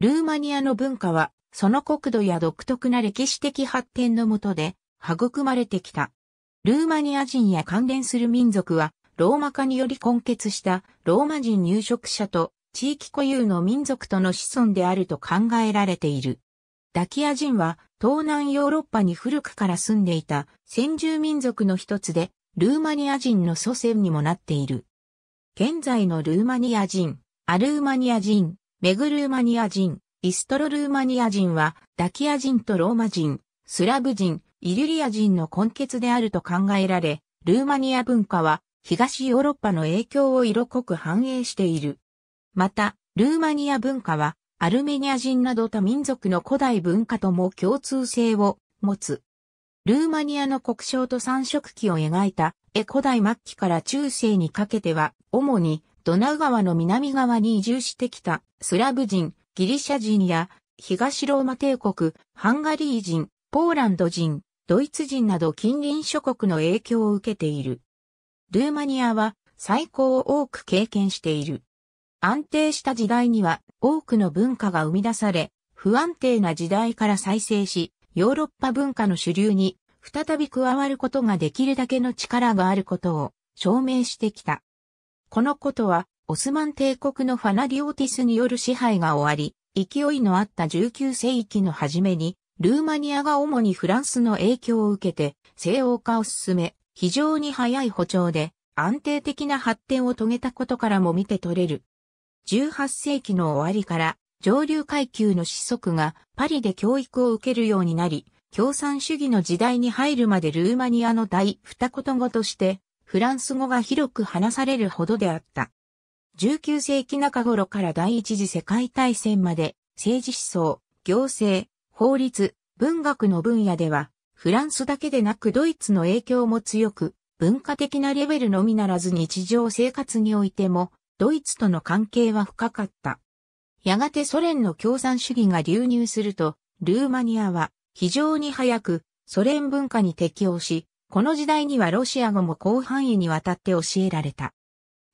ルーマニアの文化は、その国土や独特な歴史的発展のもとで、育まれてきた。ルーマニア人や関連する民族は、ローマ化により根結したローマ人入植者と地域固有の民族との子孫であると考えられている。ダキア人は東南ヨーロッパに古くから住んでいた先住民族の一つで、ルーマニア人の祖先にもなっている。現在のルーマニア人、アルーマニア人、メグルーマニア人、イストロルーマニア人は、ダキア人とローマ人、スラブ人、イリュリア人の根血であると考えられ、ルーマニア文化は、東ヨーロッパの影響を色濃く反映している。また、ルーマニア文化は、アルメニア人など他民族の古代文化とも共通性を持つ。ルーマニアの国章と三色旗を描いた、江古代末期から中世にかけては、主にドナウ川の南側に移住してきたスラブ人、ギリシャ人や東ローマ帝国、ハンガリー人、ポーランド人、ドイツ人など近隣諸国の影響を受けている。ルーマニアは最高を多く経験している。安定した時代には多くの文化が生み出され、不安定な時代から再生し、ヨーロッパ文化の主流に再び加わることができるだけの力があることを証明してきた。このことは、オスマン帝国のファナディオティスによる支配が終わり、勢いのあった19世紀の初めに、ルーマニアが主にフランスの影響を受けて、西欧化を進め、非常に早い歩調で、安定的な発展を遂げたことからも見て取れる。18世紀の終わりから、上流階級の子息がパリで教育を受けるようになり、共産主義の時代に入るまでルーマニアの第二言語としてフランス語が広く話されるほどであった。19世紀中頃から第一次世界大戦まで政治思想、行政、法律、文学の分野では、フランスだけでなくドイツの影響も強く、文化的なレベルのみならず日常生活においても、ドイツとの関係は深かった。やがてソ連の共産主義が流入すると、ルーマニアは非常に早くソ連文化に適応し、この時代にはロシア語も広範囲にわたって教えられた。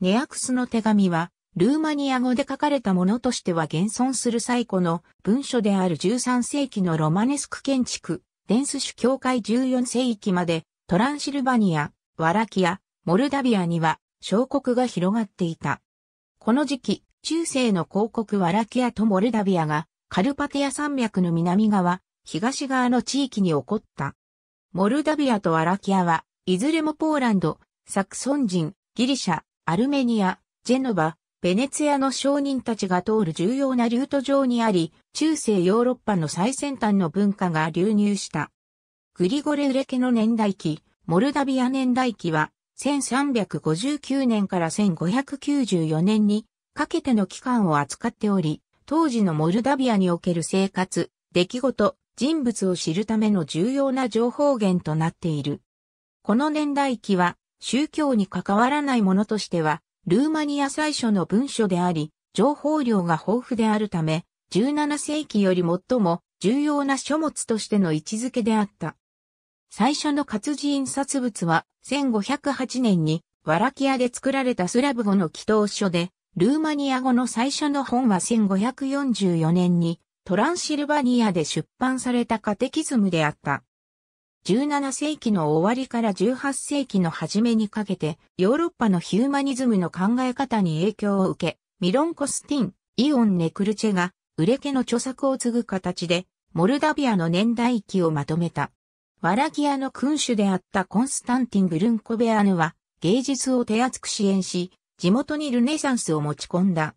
ネアクスの手紙は、ルーマニア語で書かれたものとしては現存する最古の文書である13世紀のロマネスク建築、デンス主教会14世紀まで、トランシルバニア、ワラキア、モルダビアには、小国が広がっていた。この時期、中世の広国ワラキアとモルダビアが、カルパティア山脈の南側、東側の地域に起こった。モルダビアとアラキアは、いずれもポーランド、サクソン人、ギリシャ、アルメニア、ジェノバ、ベネツィアの商人たちが通る重要なルート上にあり、中世ヨーロッパの最先端の文化が流入した。グリゴレ・ウレケの年代記、モルダビア年代記は、1359年から1594年にかけての期間を扱っており、当時のモルダビアにおける生活、出来事、人物を知るための重要な情報源となっている。この年代記は宗教に関わらないものとしては、ルーマニア最初の文書であり、情報量が豊富であるため、17世紀より最も重要な書物としての位置づけであった。最初の活字印刷物は1508年にワラキアで作られたスラブ語の祈祷書で、ルーマニア語の最初の本は1544年にトランシルバニアで出版されたカテキズムであった。17世紀の終わりから18世紀の初めにかけて、ヨーロッパのヒューマニズムの考え方に影響を受け、ミロン・コスティン、イオン・ネクルチェが、売れ家の著作を継ぐ形で、モルダビアの年代記をまとめた。ワラギアの君主であったコンスタンティン・グルンコベアヌは、芸術を手厚く支援し、地元にルネサンスを持ち込んだ。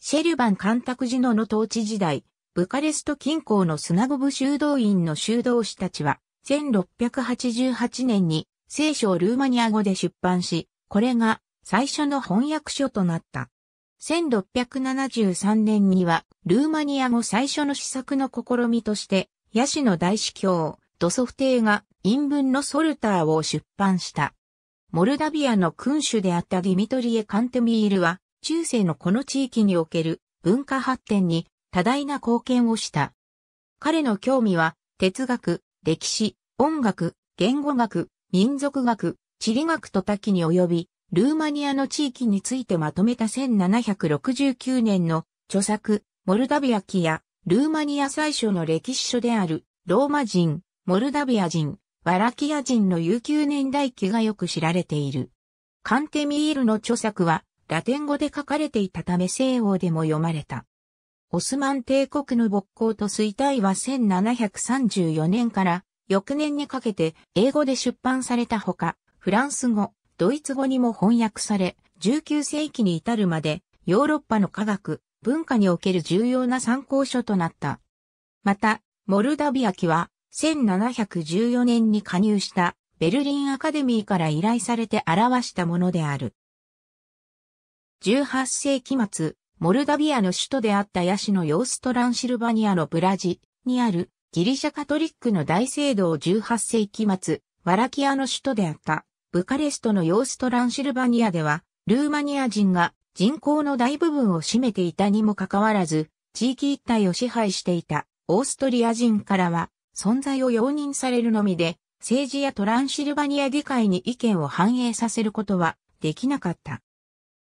シェルバンタクジノの統治時代、ブカレスト近郊のスナゴブ修道院の修道士たちは、1688年に聖書をルーマニア語で出版し、これが最初の翻訳書となった。1673年には、ルーマニア語最初の試作の試みとして、ヤシの大司教、ドソフテーが陰文のソルターを出版した。モルダビアの君主であったディミトリエ・カンテミールは、中世のこの地域における文化発展に多大な貢献をした。彼の興味は、哲学、歴史、音楽、言語学、民族学、地理学と多岐に及び、ルーマニアの地域についてまとめた1769年の著作、モルダビア記や、ルーマニア最初の歴史書である、ローマ人、モルダビア人、ワラキア人の悠久年代記がよく知られている。カンテミールの著作は、ラテン語で書かれていたため西欧でも読まれた。オスマン帝国の勃興と衰退は1734年から翌年にかけて英語で出版されたほか、フランス語、ドイツ語にも翻訳され、19世紀に至るまでヨーロッパの科学、文化における重要な参考書となった。また、モルダビア機は1714年に加入したベルリンアカデミーから依頼されて表したものである。18世紀末、モルダビアの首都であったヤシのヨーストランシルバニアのブラジにあるギリシャカトリックの大聖堂18世紀末、ワラキアの首都であったブカレストのヨーストランシルバニアでは、ルーマニア人が人口の大部分を占めていたにもかかわらず、地域一帯を支配していたオーストリア人からは存在を容認されるのみで、政治やトランシルバニア議会に意見を反映させることはできなかった。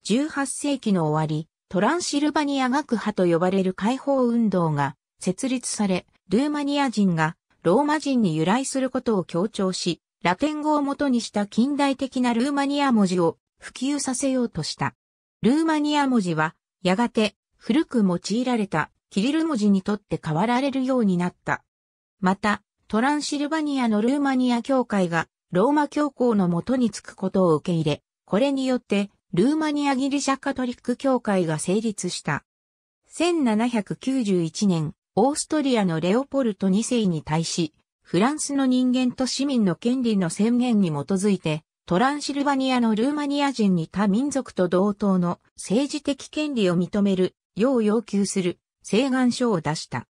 18世紀の終わり、トランシルバニア学派と呼ばれる解放運動が設立され、ルーマニア人がローマ人に由来することを強調し、ラテン語を元にした近代的なルーマニア文字を普及させようとした。ルーマニア文字は、やがて古く用いられたキリル文字にとって変わられるようになった。また、トランシルバニアのルーマニア教会がローマ教皇のもとにつくことを受け入れ、これによってルーマニアギリシャカトリック教会が成立した。1791年、オーストリアのレオポルト2世に対し、フランスの人間と市民の権利の宣言に基づいて、トランシルバニアのルーマニア人に他民族と同等の政治的権利を認める、よう要求する、請願書を出した。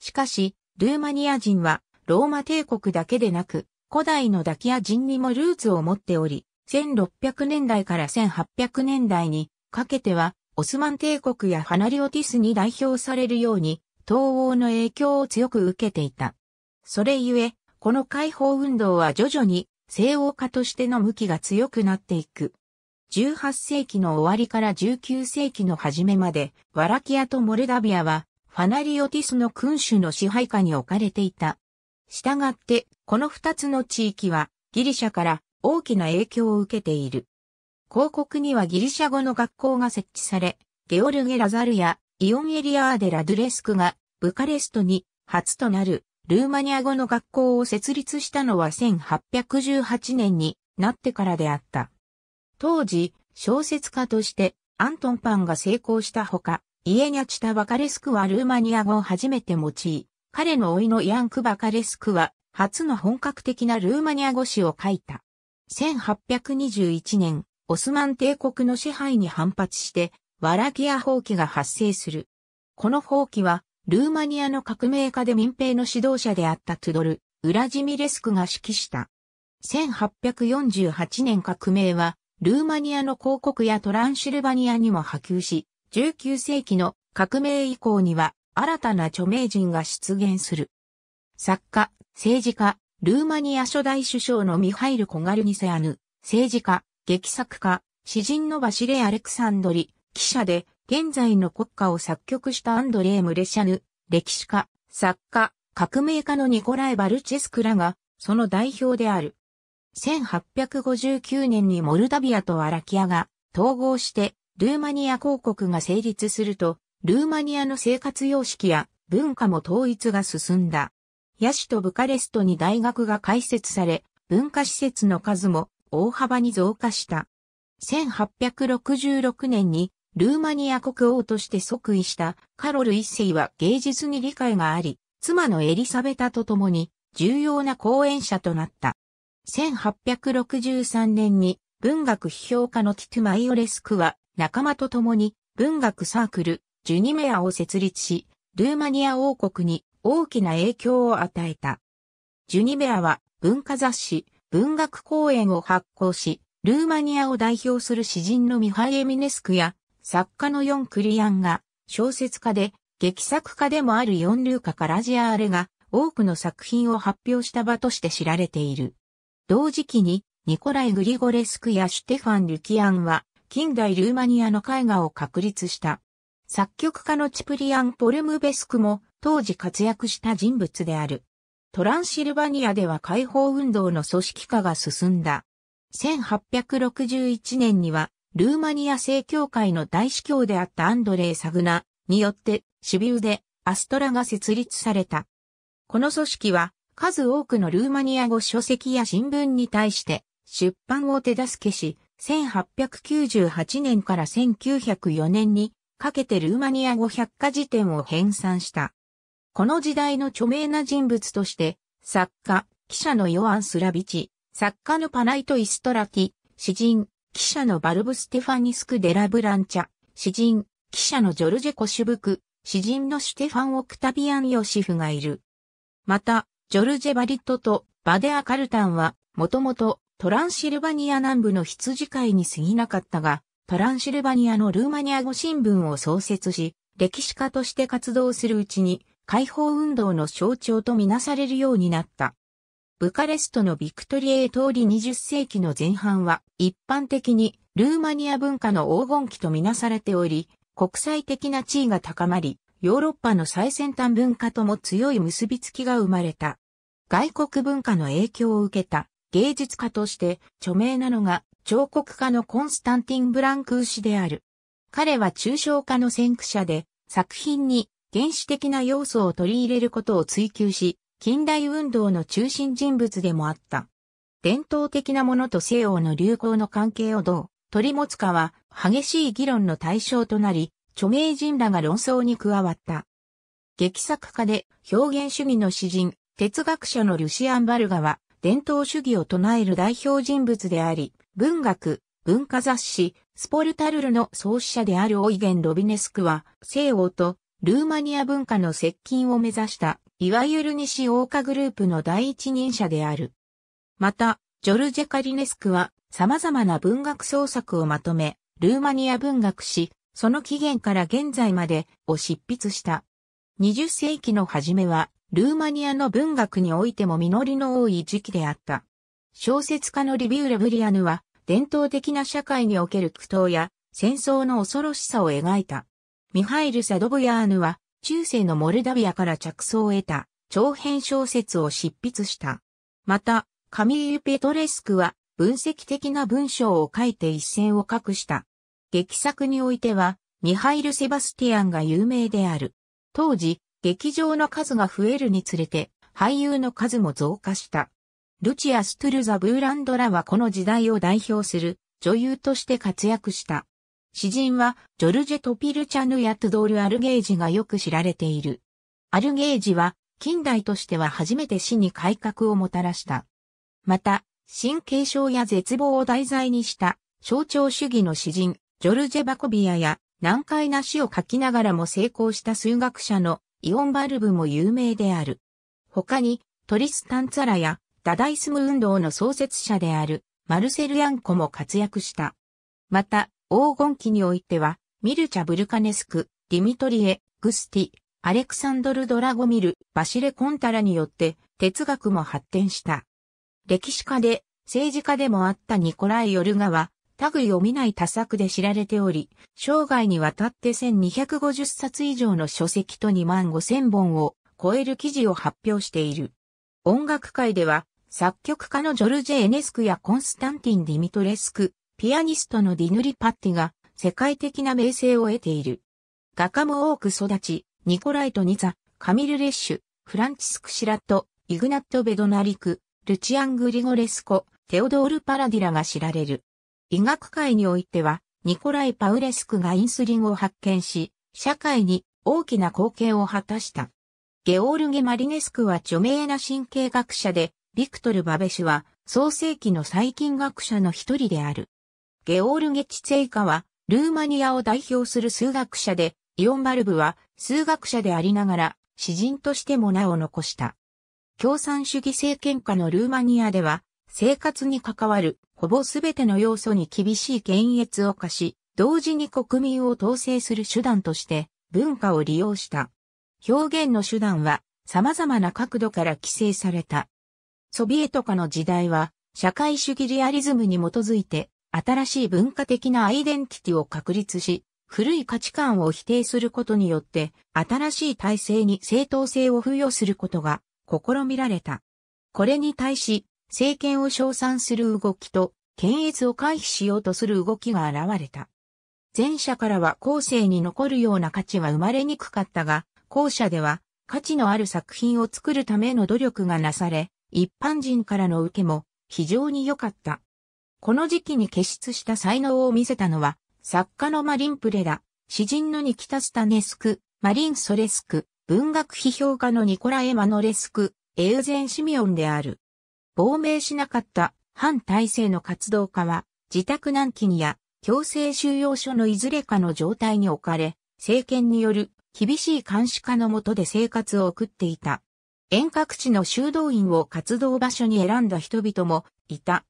しかし、ルーマニア人は、ローマ帝国だけでなく、古代のダキア人にもルーツを持っており、1600年代から1800年代にかけては、オスマン帝国やファナリオティスに代表されるように、東欧の影響を強く受けていた。それゆえ、この解放運動は徐々に西欧化としての向きが強くなっていく。18世紀の終わりから19世紀の初めまで、ワラキアとモルダビアは、ファナリオティスの君主の支配下に置かれていた。したがって、この二つの地域は、ギリシャから大きな影響を受けている。広告にはギリシャ語の学校が設置され、ゲオルゲ・ラザルやイオンエリアーデ・ラドゥレスクがブカレストに初となるルーマニア語の学校を設立したのは1818年になってからであった。当時、小説家としてアントンパンが成功したほか、イエニャチタ・バカレスクはルーマニア語を初めて用い、彼のいのヤンク・バカレスクは初の本格的なルーマニア語詩を書いた。1821年、オスマン帝国の支配に反発して、ワラギア放棄が発生する。この放棄は、ルーマニアの革命家で民兵の指導者であったトゥドル、ウラジミレスクが指揮した。1848年革命は、ルーマニアの広告やトランシルバニアにも波及し、19世紀の革命以降には新たな著名人が出現する。作家、政治家、ルーマニア初代首相のミハイル・コガルニセアヌ、政治家、劇作家、詩人のバシレ・アレクサンドリ、記者で、現在の国家を作曲したアンドレー・ムレシャヌ、歴史家、作家、革命家のニコライ・バルチェスクらが、その代表である。1859年にモルダビアとアラキアが統合して、ルーマニア公国が成立すると、ルーマニアの生活様式や文化も統一が進んだ。ヤシとブカレストに大学が開設され、文化施設の数も大幅に増加した。1866年にルーマニア国王として即位したカロル一世は芸術に理解があり、妻のエリサベタと共に重要な講演者となった。1863年に文学批評家のティトゥ・マイオレスクは仲間と共に文学サークルジュニメアを設立し、ルーマニア王国に大きな影響を与えた。ジュニベアは文化雑誌、文学講演を発行し、ルーマニアを代表する詩人のミハイ・エミネスクや作家のヨン・クリアンが小説家で劇作家でもあるヨン・ルーカ・カラジアーレが多くの作品を発表した場として知られている。同時期にニコライ・グリゴレスクやシュテファン・ルキアンは近代ルーマニアの絵画を確立した。作曲家のチプリアン・ポルムベスクも当時活躍した人物である。トランシルバニアでは解放運動の組織化が進んだ。1861年には、ルーマニア正教会の大司教であったアンドレイ・サグナによって、シビウでアストラが設立された。この組織は、数多くのルーマニア語書籍や新聞に対して出版を手助けし、1898年から1904年にかけてルーマニア語百科事典を編纂した。この時代の著名な人物として、作家、記者のヨアン・スラビチ、作家のパナイト・イストラティ、詩人、記者のバルブ・ステファニスク・デラ・ブランチャ、詩人、記者のジョルジェ・コシュブク、詩人のシュテファン・オクタビアン・ヨシフがいる。また、ジョルジェ・バリットとバデア・カルタンは、もともとトランシルバニア南部の羊飼いに過ぎなかったが、トランシルバニアのルーマニア語新聞を創設し、歴史家として活動するうちに、解放運動の象徴とみなされるようになった。ブカレストのビクトリエ通り20世紀の前半は一般的にルーマニア文化の黄金期とみなされており、国際的な地位が高まり、ヨーロッパの最先端文化とも強い結びつきが生まれた。外国文化の影響を受けた芸術家として著名なのが彫刻家のコンスタンティン・ブランクー氏である。彼は抽象家の先駆者で作品に原始的な要素を取り入れることを追求し、近代運動の中心人物でもあった。伝統的なものと西欧の流行の関係をどう取り持つかは激しい議論の対象となり、著名人らが論争に加わった。劇作家で表現主義の詩人、哲学者のルシアン・バルガは、伝統主義を唱える代表人物であり、文学、文化雑誌、スポルタルルの創始者であるオイゲン・ロビネスクは、西欧とルーマニア文化の接近を目指した、いわゆる西大化グループの第一人者である。また、ジョルジェ・カリネスクは様々な文学創作をまとめ、ルーマニア文学し、その起源から現在までを執筆した。20世紀の初めは、ルーマニアの文学においても実りの多い時期であった。小説家のリビュー・レブリアヌは、伝統的な社会における苦闘や戦争の恐ろしさを描いた。ミハイル・サドボヤーヌは、中世のモルダビアから着想を得た長編小説を執筆した。また、カミーユ・ペトレスクは分析的な文章を書いて一線を画した。劇作においては、ミハイル・セバスティアンが有名である。当時、劇場の数が増えるにつれて、俳優の数も増加した。ルチア・ストゥルザ・ブーランドラはこの時代を代表する女優として活躍した。詩人は、ジョルジェト・ピルチャヌやトゥドール・アルゲージがよく知られている。アルゲージは、近代としては初めて死に改革をもたらした。また、神経症や絶望を題材にした象徴主義の詩人、ジョルジェ・バコビアや難解な詩を書きながらも成功した数学者のイオン・バルブも有名である。他に、トリスタン・ツァラやダダイスム運動の創設者であるマルセル・ヤンコも活躍した。また、黄金期においては、ミルチャ・ブルカネスク、ディミトリエ、グスティ、アレクサンドル・ドラゴミル、バシレ・コンタラによって哲学も発展した。歴史家で政治家でもあったニコライ・ヨルガは、類を見ない多作で知られており、生涯にわたって1250冊以上の書籍と2万5000本を超える記事を発表している。音楽界では、作曲家のジョルジェ・エネスクやコンスタンティン・ディミトレスク、ピアニストのディヌリ・パッティが世界的な名声を得ている。画家も多く育ち、ニコライト・ニザ、カミル・レッシュ、フランチスク・シラット、イグナット・ベドナリク、ルチアン・グリゴレスコ、テオドール・パラディラが知られる。医学界においては、ニコライ・パウレスクがインスリンを発見し、社会に大きな貢献を果たした。ゲオールゲ・マリネスクは著名な神経学者で、ビクトル・バベシュは創世紀の細菌学者の一人である。ゲオールゲ・チツェイカは、ルーマニアを代表する数学者で、イオンバルブは数学者でありながら、詩人としても名を残した。共産主義政権下のルーマニアでは、生活に関わるほぼすべての要素に厳しい検閲を課し、同時に国民を統制する手段として文化を利用した。表現の手段は様々な角度から規制された。ソビエト化の時代は社会主義リアリズムに基づいて新しい文化的なアイデンティティを確立し、古い価値観を否定することによって、新しい体制に正当性を付与することが試みられた。これに対し、政権を称賛する動きと、検閲を回避しようとする動きが現れた。前者からは後世に残るような価値は生まれにくかったが、後者では価値のある作品を作るための努力がなされ、一般人からの受けも非常に良かった。この時期に傑出した才能を見せたのは、作家のマリン・プレラ、詩人のニキタ・スタネスク、マリン・ソレスク、文学批評家のニコラ・エマノレスク、エウゼン・シミオンである。亡命しなかった反体制の活動家は、自宅軟禁や強制収容所のいずれかの状態に置かれ、政権による厳しい監視下の下で生活を送っていた。遠隔地の修道院を活動場所に選んだ人々もいた。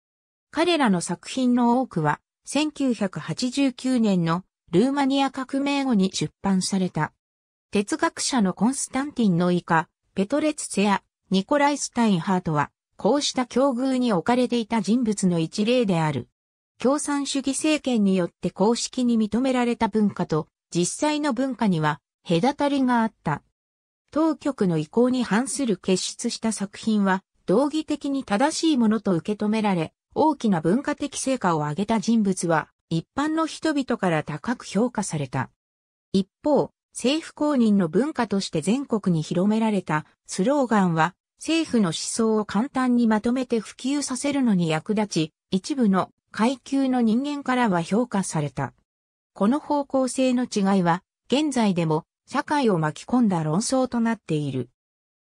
彼らの作品の多くは、1989年のルーマニア革命後に出版された。哲学者のコンスタンティンの以下、ペトレツツやニコライ・スタインハートは、こうした境遇に置かれていた人物の一例である。共産主義政権によって公式に認められた文化と実際の文化には隔たりがあった。当局の意向に反する傑出した作品は道義的に正しいものと受け止められ、大きな文化的成果を上げた人物は、一般の人々から高く評価された。一方、政府公認の文化として全国に広められたスローガンは、政府の思想を簡単にまとめて普及させるのに役立ち、一部の階級の人間からは評価された。この方向性の違いは、現在でも社会を巻き込んだ論争となっている。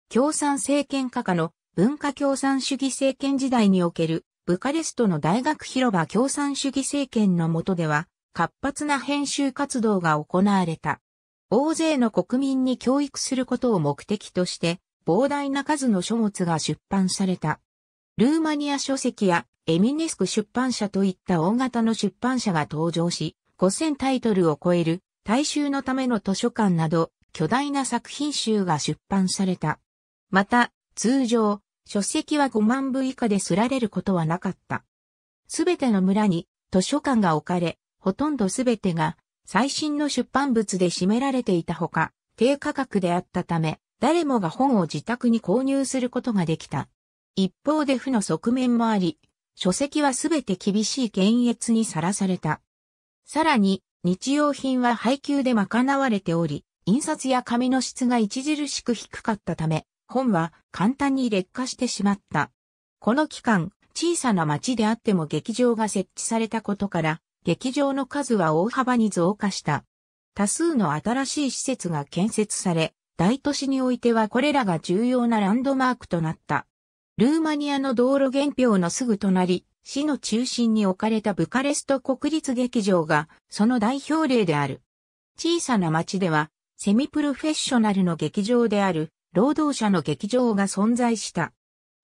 共産政権下下の文化共産主義政権時代におけるブカレストの大学広場共産主義政権の下では、活発な編集活動が行われた。大勢の国民に教育することを目的として、膨大な数の書物が出版された。ルーマニア書籍やエミネスク出版社といった大型の出版社が登場し、5000タイトルを超える大衆のための図書館など巨大な作品集が出版された。また、通常、書籍は5万部以下ですられることはなかった。すべての村に図書館が置かれ、ほとんどすべてが最新の出版物で占められていたほか、低価格であったため、誰もが本を自宅に購入することができた。一方で負の側面もあり、書籍はすべて厳しい検閲にさらされた。さらに、日用品は配給で賄われており、印刷や紙の質が著しく低かったため、本は簡単に劣化してしまった。この期間、小さな町であっても劇場が設置されたことから、劇場の数は大幅に増加した。多数の新しい施設が建設され、大都市においてはこれらが重要なランドマークとなった。ルーマニアの道路原表のすぐ隣、市の中心に置かれたブカレスト国立劇場がその代表例である。小さな町では、セミプロフェッショナルの劇場である労働者の劇場が存在した。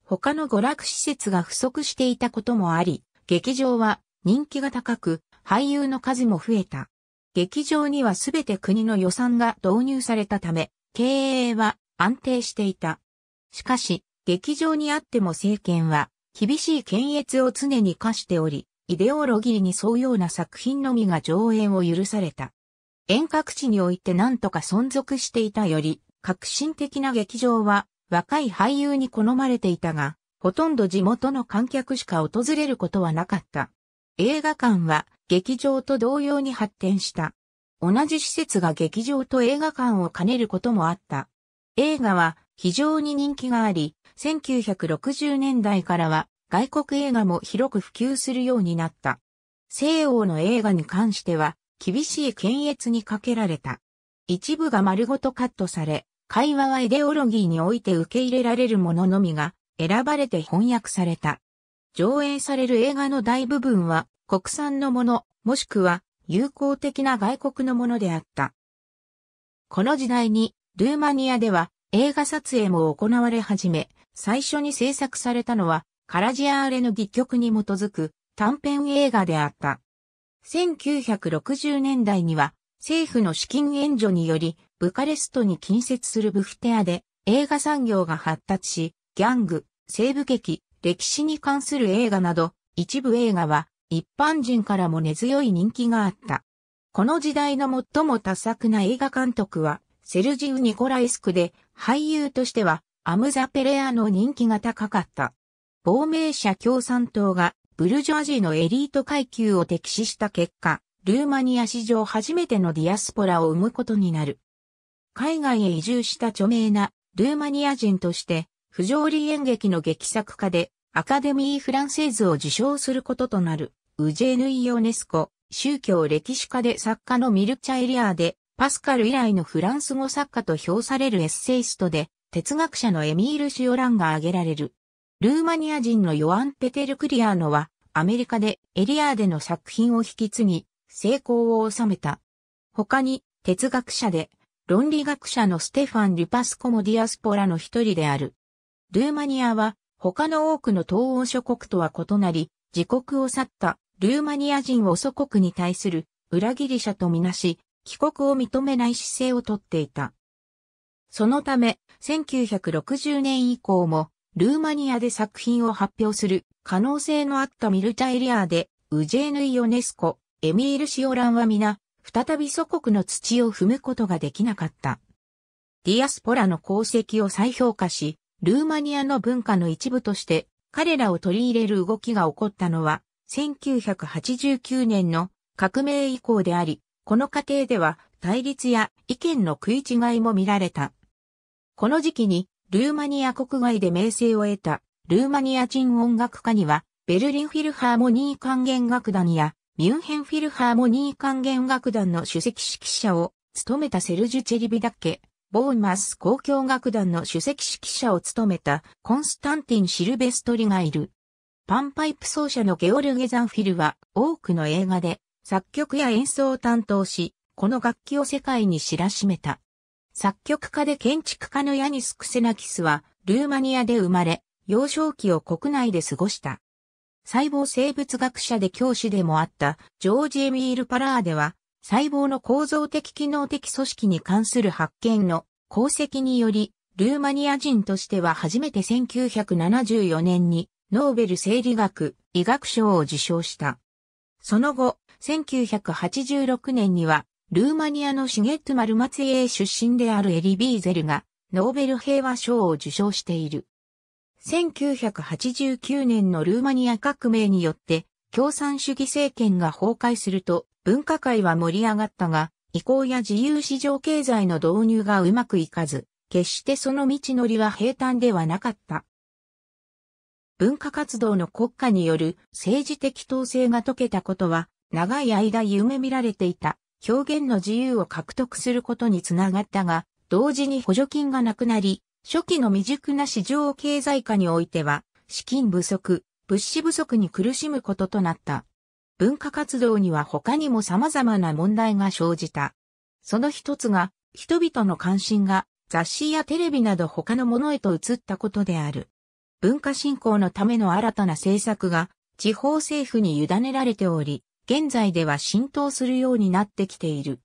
他の娯楽施設が不足していたこともあり、劇場は人気が高く、俳優の数も増えた。劇場にはすべて国の予算が導入されたため、経営は安定していた。しかし、劇場にあっても政権は厳しい検閲を常に課しており、イデオロギーに沿うような作品のみが上演を許された。遠隔地において何とか存続していたより、革新的な劇場は若い俳優に好まれていたが、ほとんど地元の観客しか訪れることはなかった。映画館は劇場と同様に発展した。同じ施設が劇場と映画館を兼ねることもあった。映画は非常に人気があり、1960年代からは外国映画も広く普及するようになった。西欧の映画に関しては厳しい検閲にかけられた。一部が丸ごとカットされ、会話はイデオロギーにおいて受け入れられるもののみが選ばれて翻訳された。上映される映画の大部分は国産のもの、もしくは友好的な外国のものであった。この時代にルーマニアでは映画撮影も行われ始め、最初に制作されたのはカラジアーレの戯曲に基づく短編映画であった。1960年代には政府の資金援助により、ブカレストに近接するブフテアで映画産業が発達し、ギャング、西部劇、歴史に関する映画など、一部映画は一般人からも根強い人気があった。この時代の最も多作な映画監督は、セルジウ・ニコライスクで、俳優としては、アムザ・ペレアの人気が高かった。亡命者共産党が、ブルジョアジーのエリート階級を敵視した結果、ルーマニア史上初めてのディアスポラを生むことになる。海外へ移住した著名なルーマニア人として、不条理演劇の劇作家で、アカデミー・フランセーズを受賞することとなる、ウジェヌイ・ヨネスコ、宗教歴史家で作家のミルチャ・エリアーで、パスカル以来のフランス語作家と評されるエッセイストで、哲学者のエミール・シオランが挙げられる。ルーマニア人のヨアン・ペテル・クリアーノは、アメリカでエリアーでの作品を引き継ぎ、成功を収めた。他に、哲学者で、論理学者のステファン・ルパスコもディアスポラの一人である。ルーマニアは、他の多くの東欧諸国とは異なり、自国を去ったルーマニア人を祖国に対する裏切り者とみなし、帰国を認めない姿勢をとっていた。そのため、1960年以降も、ルーマニアで作品を発表する可能性のあったミルタエリアで、ウジェーヌ・イオネスコ、エミール・シオランは皆、再び祖国の土を踏むことができなかった。ディアスポラの功績を再評価し、ルーマニアの文化の一部として彼らを取り入れる動きが起こったのは1989年の革命以降であり、この過程では対立や意見の食い違いも見られた。この時期にルーマニア国外で名声を得たルーマニア人音楽家にはベルリンフィルハーモニー管弦楽団やミュンヘンフィルハーモニー管弦楽団の首席指揮者を務めたセルジュ・チェリビダッケ、ボーマス公共楽団の首席指揮者を務めたコンスタンティン・シルベストリがいる。パンパイプ奏者のゲオルゲ・ザンフィルは多くの映画で作曲や演奏を担当し、この楽器を世界に知らしめた。作曲家で建築家のヤニス・クセナキスはルーマニアで生まれ、幼少期を国内で過ごした。細胞生物学者で教師でもあったジョージ・エミール・パラーでは、細胞の構造的機能的組織に関する発見の功績により、ルーマニア人としては初めて1974年にノーベル生理学医学賞を受賞した。その後、1986年には、ルーマニアのシゲット・マルマツエ出身であるエリ・ビーゼルが、ノーベル平和賞を受賞している。1989年のルーマニア革命によって共産主義政権が崩壊すると文化界は盛り上がったが、移行や自由市場経済の導入がうまくいかず、決してその道のりは平坦ではなかった。文化活動の国家による政治的統制が解けたことは、長い間夢見られていた表現の自由を獲得することにつながったが、同時に補助金がなくなり、初期の未熟な市場経済化においては、資金不足、物資不足に苦しむこととなった。文化活動には他にも様々な問題が生じた。その一つが、人々の関心が雑誌やテレビなど他のものへと移ったことである。文化振興のための新たな政策が地方政府に委ねられており、現在では浸透するようになってきている。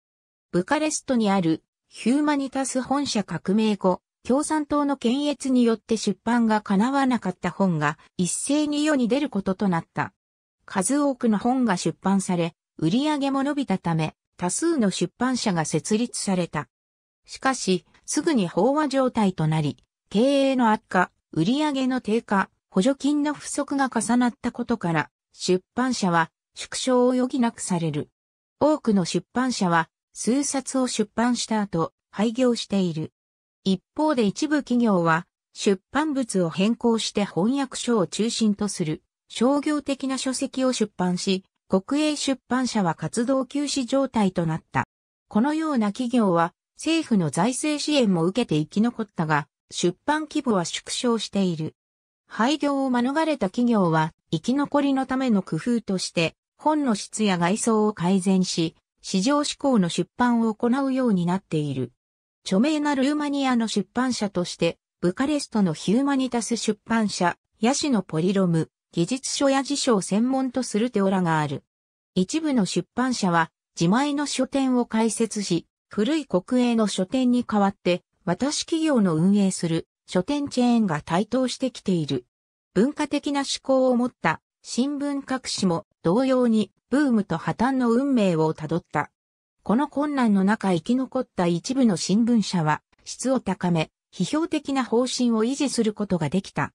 ブカレストにあるヒューマニタス本社革命後、共産党の検閲によって出版が叶わなかった本が一斉に世に出ることとなった。数多くの本が出版され、売り上げも伸びたため、多数の出版社が設立された。しかし、すぐに飽和状態となり、経営の悪化、売り上げの低下、補助金の不足が重なったことから、出版社は縮小を余儀なくされる。多くの出版社は数冊を出版した後、廃業している。一方で一部企業は、出版物を変更して翻訳書を中心とする商業的な書籍を出版し、国営出版社は活動休止状態となった。このような企業は政府の財政支援も受けて生き残ったが、出版規模は縮小している。廃業を免れた企業は生き残りのための工夫として本の質や外装を改善し、市場志向の出版を行うようになっている。著名なルーマニアの出版社として、ブカレストのヒューマニタス出版社、ヤシのポリロム、技術書や辞書を専門とするテオラがある。一部の出版社は、自前の書店を開設し、古い国営の書店に代わって、私企業の運営する書店チェーンが台頭してきている。文化的な思考を持った新聞各紙も同様にブームと破綻の運命をたどった。この困難の中生き残った一部の新聞社は、質を高め、批評的な方針を維持することができた。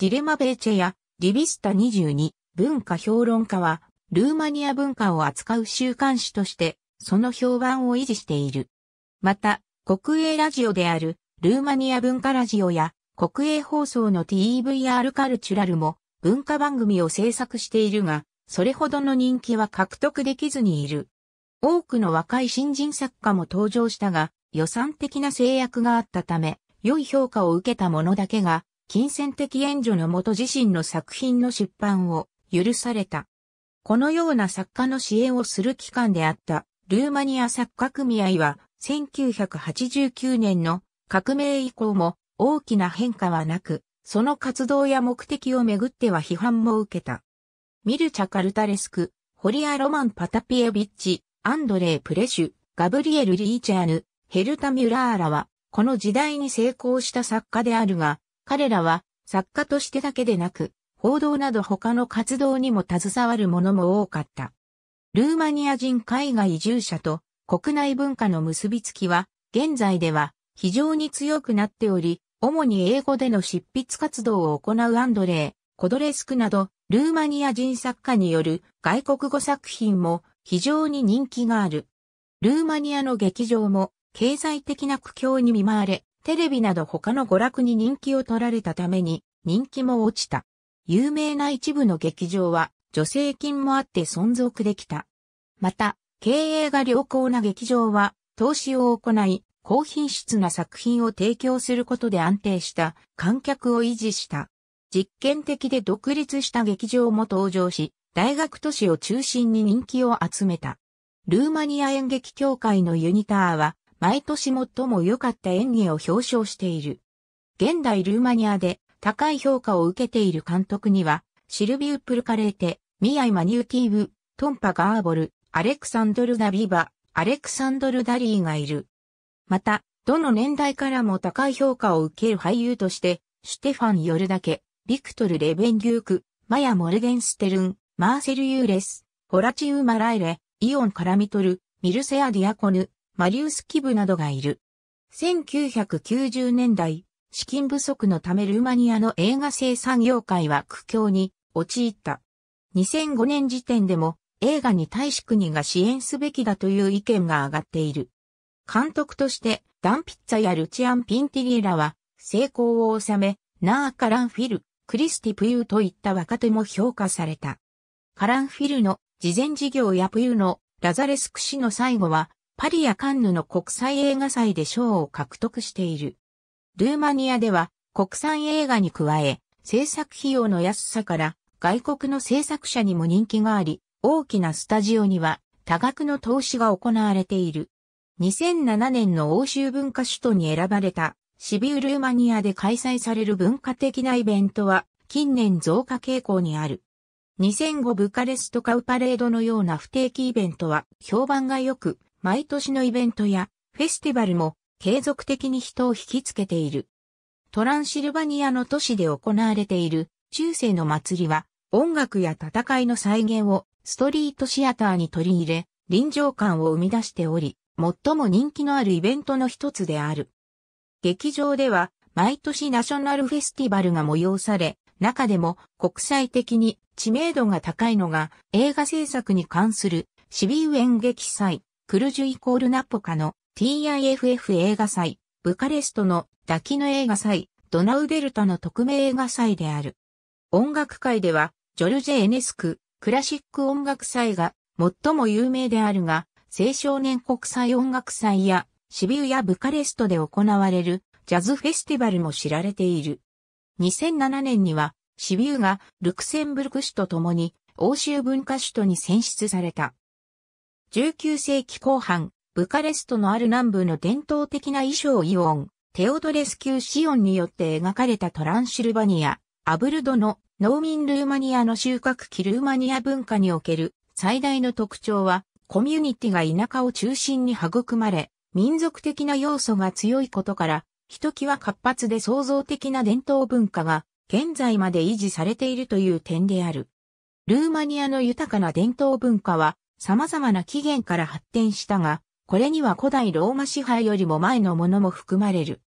ディレマ・ベーチェやリビスタ22文化評論家は、ルーマニア文化を扱う週刊誌として、その評判を維持している。また、国営ラジオである、ルーマニア文化ラジオや、国営放送の TVR カルチュラルも、文化番組を制作しているが、それほどの人気は獲得できずにいる。多くの若い新人作家も登場したが、予算的な制約があったため、良い評価を受けた者だけが、金銭的援助のもと自身の作品の出版を許された。このような作家の支援をする機関であった、ルーマニア作家組合は、1989年の革命以降も大きな変化はなく、その活動や目的をめぐっては批判も受けた。ミルチャ・カルタレスク、ホリア・ロマン・パタピエビッチ、アンドレー・プレシュ、ガブリエル・リーチャーヌ、ヘルタ・ミュラーラは、この時代に成功した作家であるが、彼らは、作家としてだけでなく、報道など他の活動にも携わるものも多かった。ルーマニア人海外移住者と国内文化の結びつきは、現在では非常に強くなっており、主に英語での執筆活動を行うアンドレー、コドレスクなど、ルーマニア人作家による外国語作品も非常に人気がある。ルーマニアの劇場も経済的な苦境に見舞われ、テレビなど他の娯楽に人気を取られたために人気も落ちた。有名な一部の劇場は助成金もあって存続できた。また、経営が良好な劇場は投資を行い、高品質な作品を提供することで安定した観客を維持した。実験的で独立した劇場も登場し、大学都市を中心に人気を集めた。ルーマニア演劇協会のユニターは、毎年最も良かった演技を表彰している。現代ルーマニアで高い評価を受けている監督には、シルビウ・プルカレーテ、ミアイ・マニューティーブ、トンパ・ガーボル、アレクサンドル・ダビバ、アレクサンドル・ダリーがいる。また、どの年代からも高い評価を受ける俳優として、シュテファン・ヨルダケ、ビクトル・レベンデューク、マヤ・モルゲンステルン、マーセル・ユーレス、ホラチウ・マライレ、イオン・カラミトル、ミルセア・ディアコヌ、マリウス・キブなどがいる。1990年代、資金不足のためルーマニアの映画生産業界は苦境に陥った。2005年時点でも映画に対し国が支援すべきだという意見が上がっている。監督としてダンピッツァやルチアン・ピンティリエラは成功を収め、ナー・カランフィル、クリスティ・プユーといった若手も評価された。カランフィルの慈善事業やプユのラザレスク氏の最後は、パリやカンヌの国際映画祭で賞を獲得している。ルーマニアでは国産映画に加え、制作費用の安さから外国の制作者にも人気があり、大きなスタジオには多額の投資が行われている。2007年の欧州文化首都に選ばれたシビールーマニアで開催される文化的なイベントは近年増加傾向にある。2005ブカレストカウパレードのような不定期イベントは評判が良く、毎年のイベントやフェスティバルも継続的に人を引きつけている。トランシルバニアの都市で行われている中世の祭りは音楽や戦いの再現をストリートシアターに取り入れ、臨場感を生み出しており、最も人気のあるイベントの一つである。劇場では毎年ナショナルフェスティバルが催され、中でも国際的に知名度が高いのが映画制作に関するシビウ演劇祭、クルジュイコールナポカの TIFF 映画祭、ブカレストのダキノ映画祭、ドナウデルタの特命映画祭である。音楽界では、ジョルジェ・エネスク、クラシック音楽祭が最も有名であるが、青少年国際音楽祭やシビウやブカレストで行われるジャズフェスティバルも知られている。2007年にはシビューがルクセンブルク市と共に欧州文化首都に選出された。19世紀後半、ブカレストのある南部の伝統的な衣装イオン、テオドレス級シオンによって描かれたトランシルバニア、アブルドの農民ルーマニアの収穫期ルーマニア文化における最大の特徴は、コミュニティが田舎を中心に育まれ、民族的な要素が強いことから、ひときわ活発で創造的な伝統文化が現在まで維持されているという点である。ルーマニアの豊かな伝統文化は様々な起源から発展したが、これには古代ローマ支配よりも前のものも含まれる。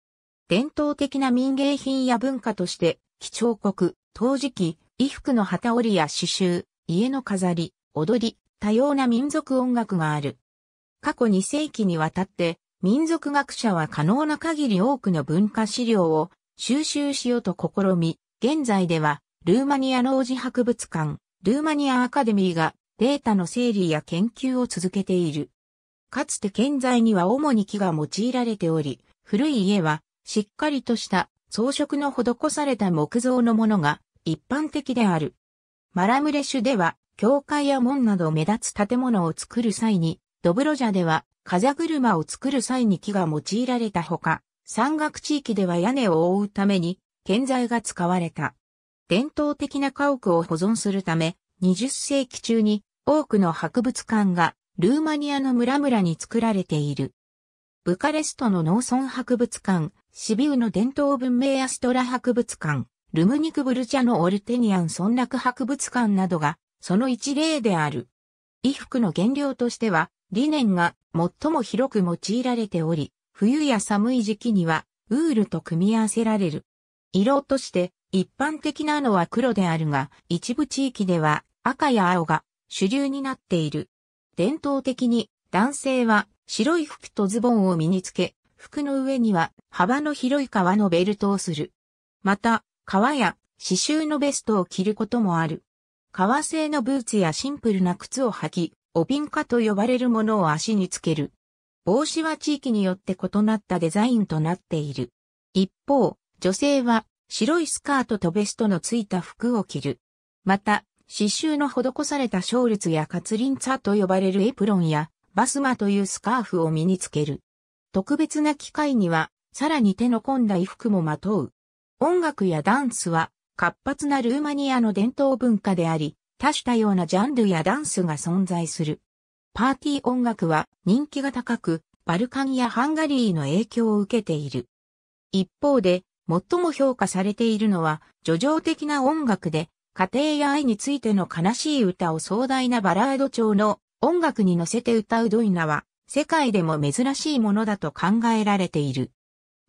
伝統的な民芸品や文化として、貴重国、陶磁器、衣服の旗織りや刺繍、家の飾り、踊り、多様な民族音楽がある。過去2世紀にわたって、民族学者は可能な限り多くの文化資料を収集しようと試み、現在では、ルーマニア農事博物館、ルーマニアアカデミーがデータの整理や研究を続けている。かつて建材には主に木が用いられており、古い家はしっかりとした装飾の施された木造のものが一般的である。マラムレシュでは、教会や門など目立つ建物を作る際に、ドブロジャでは風車を作る際に木が用いられたほか、山岳地域では屋根を覆うために建材が使われた。伝統的な家屋を保存するため、20世紀中に多くの博物館がルーマニアの村々に作られている。ブカレストの農村博物館、シビウの伝統文明アストラ博物館、ルムニクブルチャのオルテニアン村落博物館などがその一例である。衣服の原料としては、リネンが最も広く用いられており、冬や寒い時期には、ウールと組み合わせられる。色として一般的なのは黒であるが、一部地域では赤や青が主流になっている。伝統的に男性は白い服とズボンを身につけ、服の上には幅の広い革のベルトをする。また、革や刺繍のベストを着ることもある。革製のブーツやシンプルな靴を履き、お瓶化と呼ばれるものを足につける。帽子は地域によって異なったデザインとなっている。一方、女性は白いスカートとベストのついた服を着る。また、刺繍の施されたショールツやカツリンツァと呼ばれるエプロンやバスマというスカーフを身につける。特別な機会には、さらに手の込んだ衣服もまとう。音楽やダンスは活発なルーマニアの伝統文化であり、多種多様なジャンルやダンスが存在する。パーティー音楽は人気が高く、バルカンやハンガリーの影響を受けている。一方で、最も評価されているのは、叙情的な音楽で、家庭や愛についての悲しい歌を壮大なバラード調の音楽に乗せて歌うドイナは、世界でも珍しいものだと考えられている。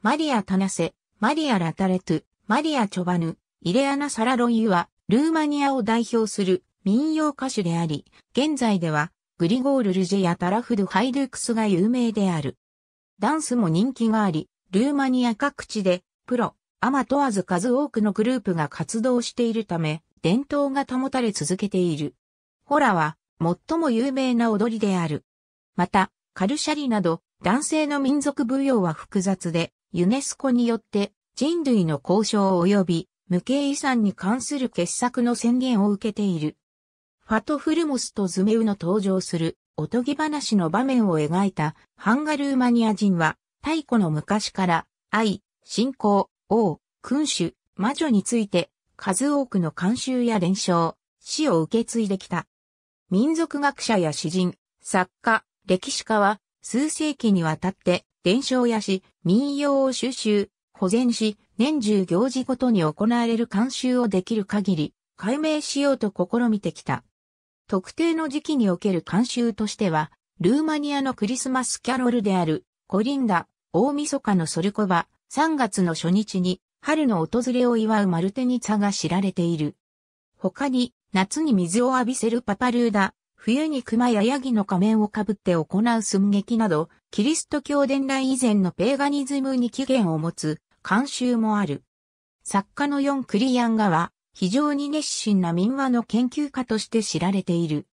マリア・タナセ、マリア・ラタレトゥ、マリア・チョバヌ、イレアナ・サラロイユは、ルーマニアを代表する民謡歌手であり、現在では、グリゴール・ルジェやタラフド・ハイドゥクスが有名である。ダンスも人気があり、ルーマニア各地でプロ、アマ問わず数多くのグループが活動しているため、伝統が保たれ続けている。ホラは、最も有名な踊りである。また、カルシャリなど、男性の民族舞踊は複雑で、ユネスコによって人類の交渉及び無形遺産に関する傑作の宣言を受けている。ファトフルモスとズメウの登場するおとぎ話の場面を描いたハンガルーマニア人は太古の昔から愛、信仰、王、君主、魔女について、数多くの慣習や伝承、死を受け継いできた。民族学者や詩人、作家、歴史家は、数世紀にわたって、伝承や詩、民謡を収集、保全し、年中行事ごとに行われる慣習をできる限り、解明しようと試みてきた。特定の時期における慣習としては、ルーマニアのクリスマスキャロルである、コリンダ、大晦日のソルコバ、3月の初日に春の訪れを祝うマルテニツァが知られている。他に夏に水を浴びせるパパルーダ、冬に熊やヤギの仮面をかぶって行う寸劇など、キリスト教伝来以前のペーガニズムに起源を持つ慣習もある。作家のヨン・クリアンガは、非常に熱心な民話の研究家として知られている。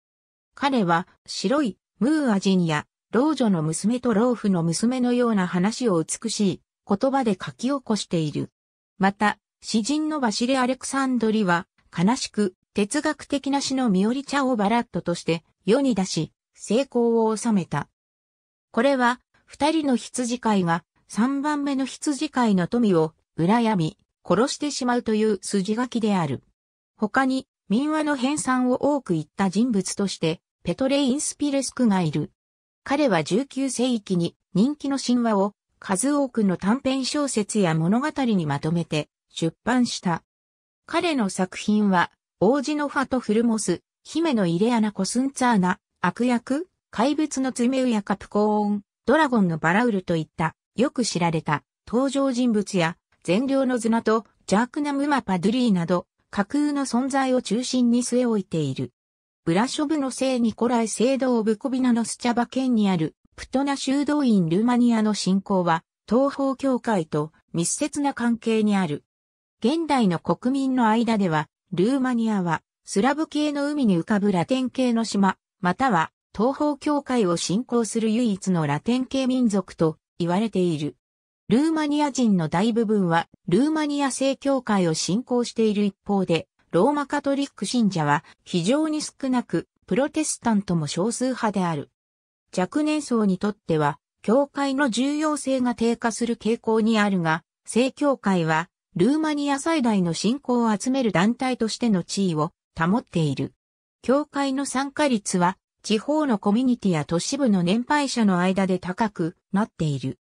彼は、白い、ムーア人や、老女の娘と老婦の娘のような話を美しい、言葉で書き起こしている。また、詩人のバシレ・アレクサンドリは、悲しく、哲学的な詩のミオリチャをバラットとして世に出し、成功を収めた。これは、二人の羊飼いが、三番目の羊飼いの富を、羨み、殺してしまうという筋書きである。他に、民話の編纂を多く言った人物として、ペトレ・インスピレスクがいる。彼は19世紀に人気の神話を数多くの短編小説や物語にまとめて出版した。彼の作品は、王子のファとフルモス、姫のイレアナ・コスンツァーナ、悪役、怪物の爪ウヤ・カプコーン、ドラゴンのバラウルといった、よく知られた登場人物や、善良のズナと邪悪なムマパドゥリーなど、架空の存在を中心に据え置いている。ブラショブの聖ニコライ聖堂ブコビナのスチャバ県にあるプトナ修道院ルーマニアの信仰は、東方教会と密接な関係にある。現代の国民の間では、ルーマニアは、スラブ系の海に浮かぶラテン系の島、または、東方教会を信仰する唯一のラテン系民族と言われている。ルーマニア人の大部分は、ルーマニア正教会を信仰している一方で、ローマカトリック信者は非常に少なく、プロテスタントも少数派である。若年層にとっては、教会の重要性が低下する傾向にあるが、正教会は、ルーマニア最大の信仰を集める団体としての地位を保っている。教会の参加率は、地方のコミュニティや都市部の年配者の間で高くなっている。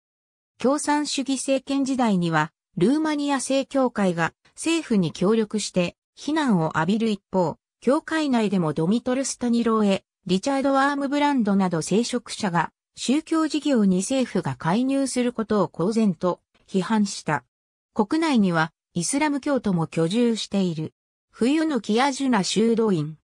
共産主義政権時代には、ルーマニア正教会が政府に協力して非難を浴びる一方、教会内でもドミトル・スタニローへリチャード・ワームブランドなど聖職者が宗教事業に政府が介入することを公然と批判した。国内にはイスラム教徒も居住している。冬のキアジュナ修道院。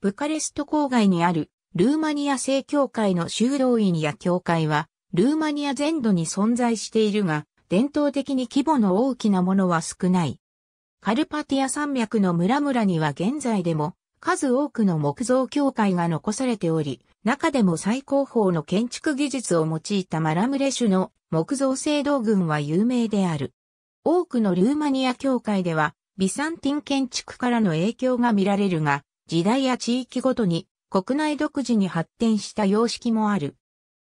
ブカレスト郊外にあるルーマニア正教会の修道院や教会はルーマニア全土に存在しているが、伝統的に規模の大きなものは少ない。カルパティア山脈の村々には現在でも数多くの木造教会が残されており、中でも最高峰の建築技術を用いたマラムレ種の木造制堂群は有名である。多くのルーマニア教会では、ビサンティン建築からの影響が見られるが、時代や地域ごとに国内独自に発展した様式もある。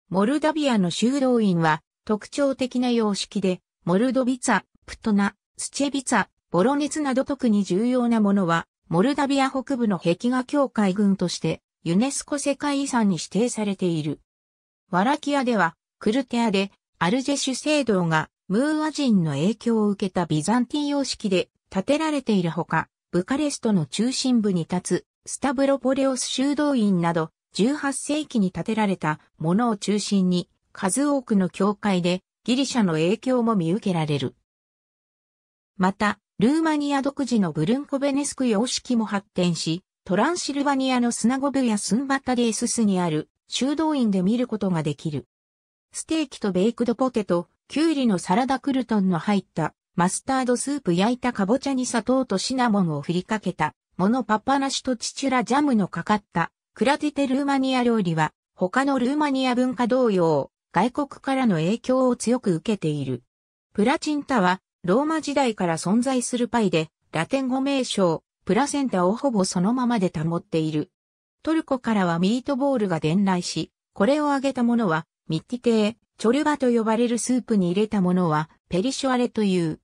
モルダビアの修道院は特徴的な様式で、モルドビツァ、プトナ、スチェビツァ、ボロネツなど特に重要なものはモルダビア北部の壁画教会群としてユネスコ世界遺産に指定されている。ワラキアではクルテアでアルジェシュ聖堂がムーア人の影響を受けたビザンティン様式で建てられているほか、ブカレストの中心部に立つスタブロポレオス修道院など18世紀に建てられたものを中心に数多くの教会でギリシャの影響も見受けられる。また、ルーマニア独自のブルンコベネスク様式も発展し、トランシルバニアのスナゴブやスンバタデーススにある修道院で見ることができる。ステーキとベイクドポテト、キュウリのサラダクルトンの入ったマスタードスープ焼いたかぼちゃに砂糖とシナモンを振りかけたものパパナシとチチュラジャムのかかったクラティテルーマニア料理は他のルーマニア文化同様外国からの影響を強く受けている。プラチンタはローマ時代から存在するパイで、ラテン語名称、プラセンタをほぼそのままで保っている。トルコからはミートボールが伝来し、これを揚げたものは、ミッティテー、チョルバと呼ばれるスープに入れたものは、ペリショアレという。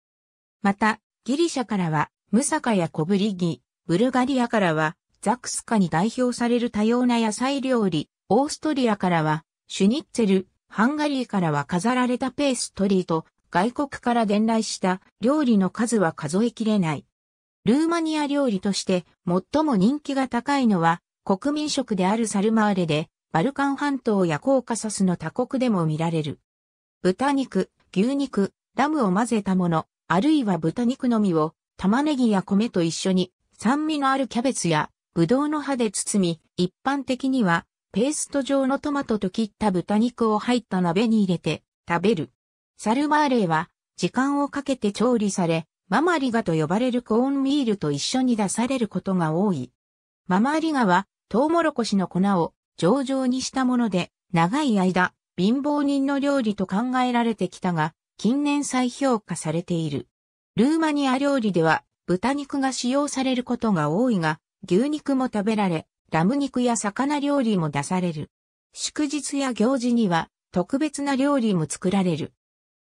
また、ギリシャからは、ムサカやコブリギ、ブルガリアからは、ザクスカに代表される多様な野菜料理、オーストリアからは、シュニッツェル、ハンガリーからは飾られたペーストリーと、外国から伝来した料理の数は数えきれない。ルーマニア料理として最も人気が高いのは国民食であるサルマーレで、バルカン半島やコーカサスの他国でも見られる。豚肉、牛肉、ラムを混ぜたもの、あるいは豚肉のみを玉ねぎや米と一緒に酸味のあるキャベツやブドウの葉で包み、一般的にはペースト状のトマトと切った豚肉を入った鍋に入れて食べる。サルマーレは、時間をかけて調理され、ママリガと呼ばれるコーンミールと一緒に出されることが多い。ママリガは、トウモロコシの粉を上々にしたもので、長い間、貧乏人の料理と考えられてきたが、近年再評価されている。ルーマニア料理では、豚肉が使用されることが多いが、牛肉も食べられ、ラム肉や魚料理も出される。祝日や行事には、特別な料理も作られる。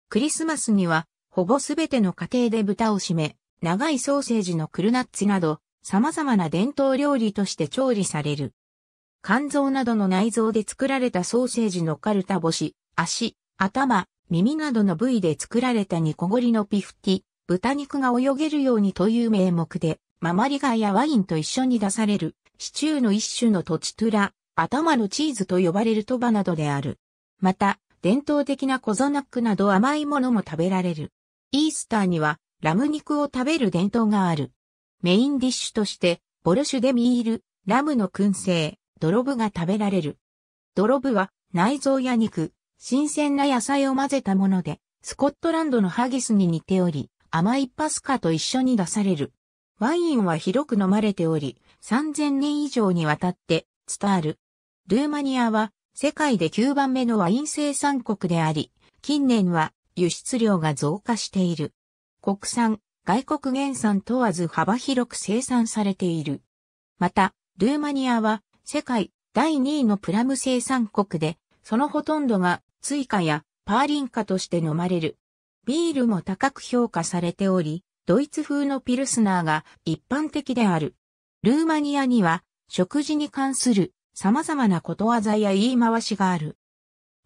クリスマスには、ほぼすべての家庭で豚を締め、長いソーセージのクルナッツなど、様々な伝統料理として調理される。肝臓などの内臓で作られたソーセージのカルタ干し、足、頭、耳などの部位で作られた煮こごりのピフティ、豚肉が泳げるようにという名目で、ママリガやワインと一緒に出される、シチューの一種のトチトゥラ、頭のチーズと呼ばれるトバなどである。また、伝統的なコゾナックなど甘いものも食べられる。イースターにはラム肉を食べる伝統がある。メインディッシュとして、ボルシュデミール、ラムの燻製、ドロブが食べられる。ドロブは内臓や肉、新鮮な野菜を混ぜたもので、スコットランドのハギスに似ており、甘いパスカと一緒に出される。ワインは広く飲まれており、3000年以上にわたって伝わる。ルーマニアは世界で9番目のワイン生産国であり、近年は輸出量が増加している。国産、外国原産問わず幅広く生産されている。また、ルーマニアは世界第2位のプラム生産国で、そのほとんどが追加やパーリンカとして飲まれる。ビールも高く評価されており、ドイツ風のピルスナーが一般的である。ルーマニアには食事に関する様々なことわざや言い回しがある。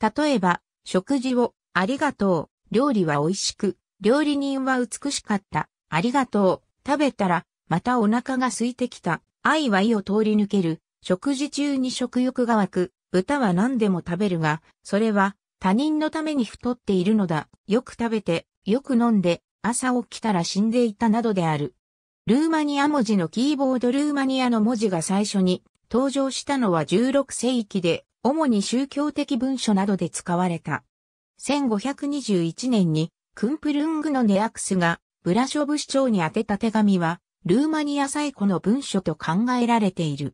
例えば、食事を、ありがとう、料理は美味しく、料理人は美しかった、ありがとう、食べたら、またお腹が空いてきた、愛は胃を通り抜ける、食事中に食欲が湧く、豚は何でも食べるが、それは他人のために太っているのだ、よく食べて、よく飲んで、朝起きたら死んでいたなどである。ルーマニア文字のキーボードルーマニアの文字が最初に登場したのは16世紀で、主に宗教的文書などで使われた。1521年に、クンプルングのネアクスが、ブラショブ市長に宛てた手紙は、ルーマニア最古の文書と考えられている。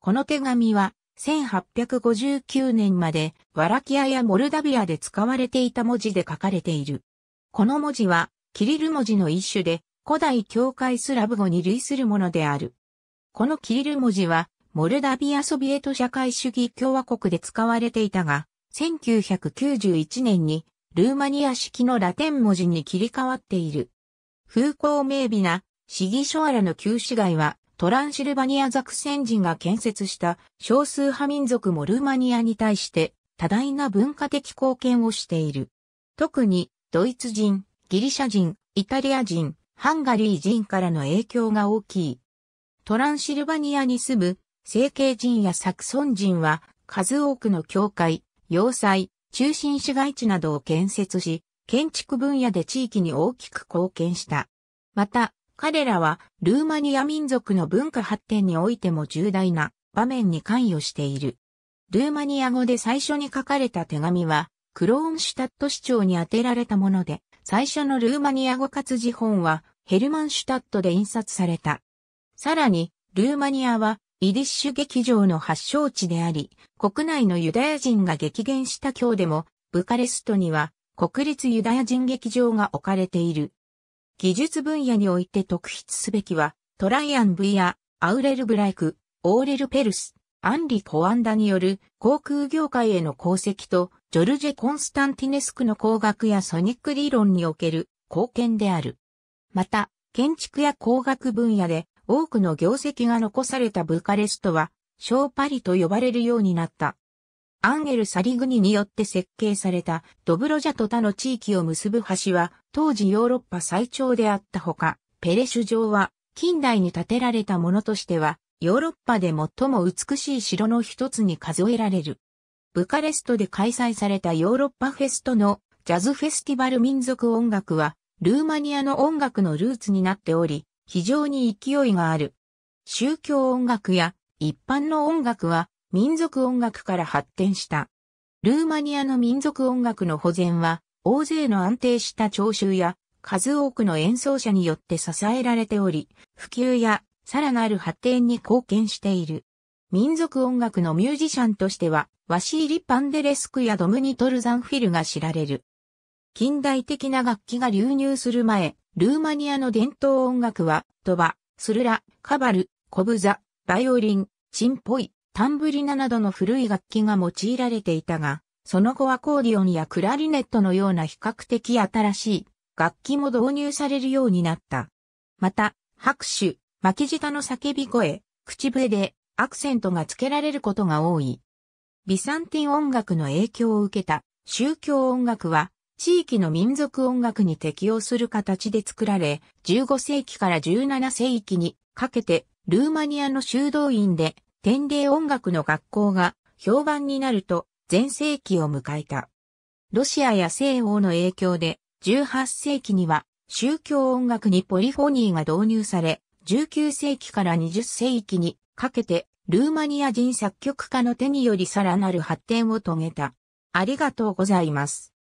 この手紙は、1859年まで、ワラキアやモルダビアで使われていた文字で書かれている。この文字は、キリル文字の一種で、古代教会スラブ語に類するものである。このキリル文字は、モルダビアソビエト社会主義共和国で使われていたが、1991年にルーマニア式のラテン文字に切り替わっている。風光明媚なシギショアラの旧市街はトランシルバニアザクセン人が建設した少数派民族もルーマニアに対して多大な文化的貢献をしている。特にドイツ人、ギリシャ人、イタリア人、ハンガリー人からの影響が大きい。トランシルバニアに住む成形人やサクソン人は数多くの教会、要塞、中心市街地などを建設し、建築分野で地域に大きく貢献した。また、彼らはルーマニア民族の文化発展においても重大な場面に関与している。ルーマニア語で最初に書かれた手紙は、クローンシュタット市長に宛てられたもので、最初のルーマニア語活字本はヘルマンシュタットで印刷された。さらに、ルーマニアはイディッシュ劇場の発祥地であり、国内のユダヤ人が激減した今日でも、ブカレストには国立ユダヤ人劇場が置かれている。技術分野において特筆すべきは、トライアン・ブイア、アウレル・ブライク、オーレル・ペルス、アンリ・コアンダによる航空業界への功績と、ジョルジェ・コンスタンティネスクの工学やソニック理論における貢献である。また、建築や工学分野で多くの業績が残されたブカレストは、小パリと呼ばれるようになった。アンゲル・サリグニによって設計されたドブロジャと他の地域を結ぶ橋は当時ヨーロッパ最長であったほか、ペレシュ城は近代に建てられたものとしてはヨーロッパで最も美しい城の一つに数えられる。ブカレストで開催されたヨーロッパフェストのジャズフェスティバル民族音楽はルーマニアの音楽のルーツになっており、非常に勢いがある。宗教音楽や一般の音楽は民族音楽から発展した。ルーマニアの民族音楽の保全は大勢の安定した聴衆や数多くの演奏者によって支えられており、普及やさらなる発展に貢献している。民族音楽のミュージシャンとしては、ワシーリ・パンデレスクやドムニトルザンフィルが知られる。近代的な楽器が流入する前、ルーマニアの伝統音楽は、トバ、スルラ、カバル、コブザ、バイオリン、チンポイ、タンブリナなどの古い楽器が用いられていたが、その後アコーディオンやクラリネットのような比較的新しい楽器も導入されるようになった。また、拍手、巻き舌の叫び声、口笛でアクセントが付けられることが多い。ビサンティン音楽の影響を受けた宗教音楽は地域の民族音楽に適応する形で作られ、15世紀から17世紀にかけて、ルーマニアの修道院で、天礼音楽の学校が評判になると、全盛期を迎えた。ロシアや西欧の影響で、18世紀には宗教音楽にポリフォニーが導入され、19世紀から20世紀にかけて、ルーマニア人作曲家の手によりさらなる発展を遂げた。ありがとうございます。